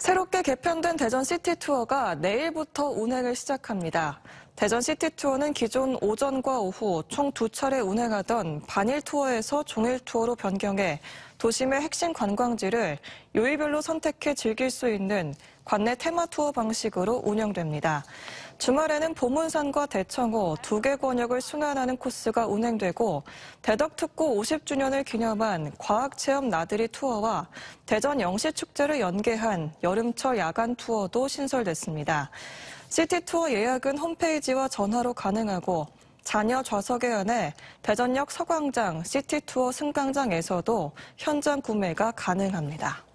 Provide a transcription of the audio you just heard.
새롭게 개편된 대전 시티 투어가 내일부터 운행을 시작합니다. 대전 시티 투어는 기존 오전과 오후 총 두 차례 운행하던 반일 투어에서 종일 투어로 변경해 도심의 핵심 관광지를 요일별로 선택해 즐길 수 있는 관내 테마 투어 방식으로 운영됩니다. 주말에는 보문산과 대청호 두 개 권역을 순환하는 코스가 운행되고 대덕특구 50주년을 기념한 과학체험 나들이 투어와 대전 영시축제를 연계한 여름철 야간 투어도 신설됐습니다. 시티투어 예약은 홈페이지와 전화로 가능하고 자녀 좌석에 한해 대전역 서광장 시티투어 승강장에서도 현장 구매가 가능합니다.